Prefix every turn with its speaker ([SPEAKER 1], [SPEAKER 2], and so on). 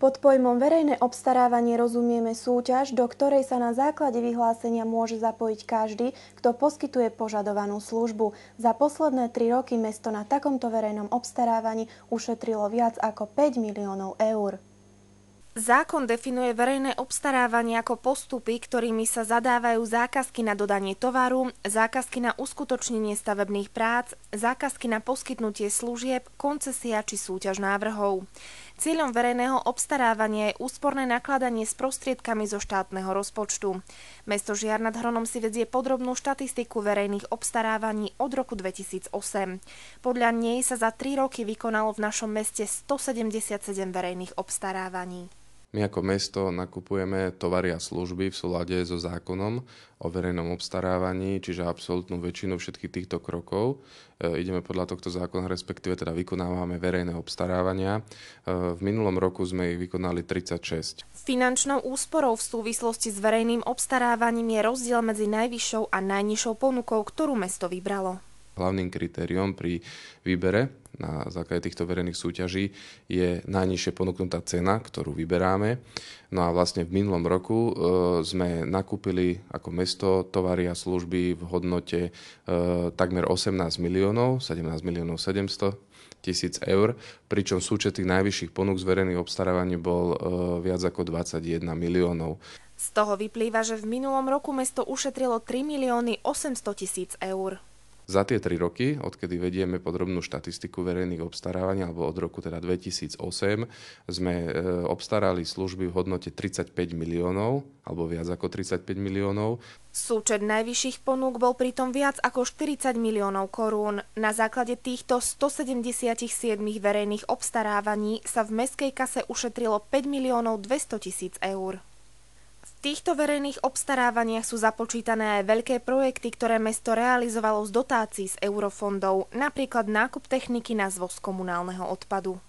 [SPEAKER 1] Pod pojmom verejné obstarávanie rozumieme súťaž, do ktorej sa na základe vyhlásenia môže zapojiť každý, kto poskytuje požadovanú službu. Za posledné tri roky mesto na takomto verejnom obstarávaní ušetrilo viac ako 5 miliónov eur. Zákon definuje verejné obstarávanie ako postupy, ktorými sa zadávajú zákazky na dodanie tovaru, zákazky na uskutočnenie stavebných prác, zákazky na poskytnutie služieb, koncesia či súťaž návrhov. Cieľom verejného obstarávania je úsporné nakladanie s prostriedkami zo štátneho rozpočtu. Mesto Žiar nad Hronom si vedie podrobnú štatistiku verejných obstarávaní od roku 2008. Podľa nej sa za tri roky vykonalo v našom meste 177 verejných obstarávaní.
[SPEAKER 2] My ako mesto nakupujeme tovary a služby v súlade so zákonom o verejnom obstarávaní, čiže absolútnu väčšinu všetkých týchto krokov. E, ideme podľa tohto zákona, respektíve teda vykonávame verejné obstarávania. E, v minulom roku sme ich vykonali 36.
[SPEAKER 1] Finančnou úsporou v súvislosti s verejným obstarávaním je rozdiel medzi najvyššou a najnižšou ponukou, ktorú mesto vybralo.
[SPEAKER 2] Hlavným kritériom pri výbere na základe týchto verejných súťaží je najnižšie ponúknutá cena, ktorú vyberáme. No a vlastne v minulom roku e, sme nakúpili ako mesto tovary a služby v hodnote e, takmer 18 miliónov, 17 miliónov 700 tisíc eur, pričom súčet tých najvyšších ponúk z verejných obstarávaní bol e, viac ako 21 miliónov.
[SPEAKER 1] Z toho vyplýva, že v minulom roku mesto ušetrilo 3 milióny 800 tisíc eur.
[SPEAKER 2] Za tie tri roky, odkedy vedieme podrobnú štatistiku verejných obstarávania, alebo od roku teda 2008, sme e, obstarali služby v hodnote 35 miliónov, alebo viac ako 35 miliónov.
[SPEAKER 1] Súčet najvyšších ponúk bol pritom viac ako 40 miliónov korún. Na základe týchto 177 verejných obstarávaní sa v meskej kase ušetrilo 5 miliónov 200 tisíc eur týchto verejných obstarávaniach sú započítané aj veľké projekty, ktoré mesto realizovalo z dotácií z eurofondov, napríklad nákup techniky na zvoz komunálneho odpadu.